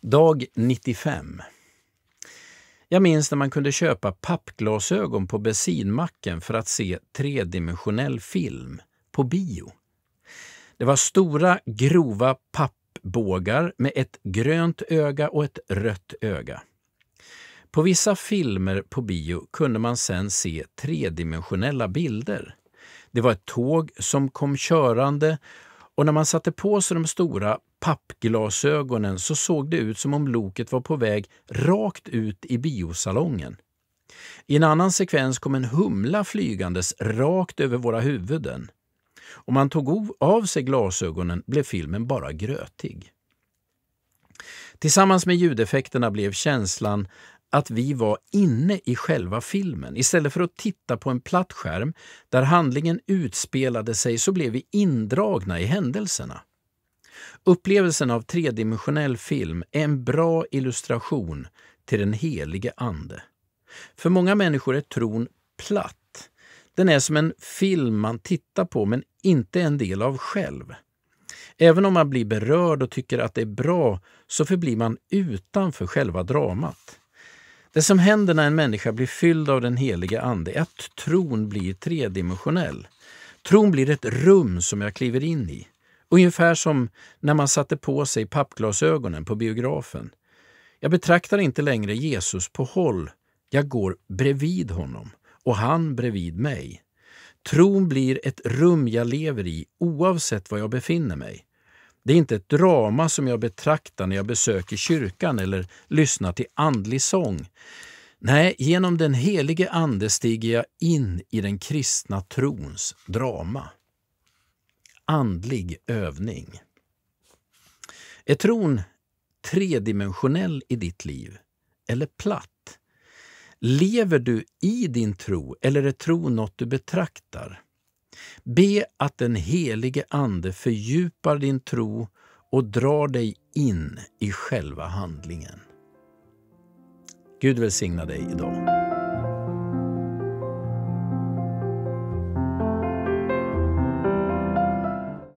Dag 95. Jag minns när man kunde köpa pappglasögon på bensinmacken för att se tredimensionell film på bio. Det var stora, grova pappbågar med ett grönt öga och ett rött öga. På vissa filmer på bio kunde man sedan se tredimensionella bilder. Det var ett tåg som kom körande och när man satte på sig de stora pappglasögonen så såg det ut som om loket var på väg rakt ut i biosalongen. I en annan sekvens kom en humla flygandes rakt över våra huvuden. Om man tog av sig glasögonen blev filmen bara grötig. Tillsammans med ljudeffekterna blev känslan att vi var inne i själva filmen. Istället för att titta på en platt skärm där handlingen utspelade sig så blev vi indragna i händelserna. Upplevelsen av tredimensionell film är en bra illustration till den helige Ande. För många människor är tron platt. Den är som en film man tittar på men inte en del av själv. Även om man blir berörd och tycker att det är bra så förblir man utanför själva dramat. Det som händer när en människa blir fylld av den helige Ande är att tron blir tredimensionell. Tron blir ett rum som jag kliver in i. Ungefär som när man satte på sig pappglasögonen på biografen. Jag betraktar inte längre Jesus på håll. Jag går bredvid honom och han bredvid mig. Tron blir ett rum jag lever i oavsett var jag befinner mig. Det är inte ett drama som jag betraktar när jag besöker kyrkan eller lyssnar till andlig sång. Nej, genom den helige Ande stiger jag in i den kristna trons drama. Andlig övning. Är tron tredimensionell i ditt liv? Eller platt? Lever du i din tro eller är tro något du betraktar? Be att den helige Ande fördjupar din tro och drar dig in i själva handlingen. Gud välsigna dig idag.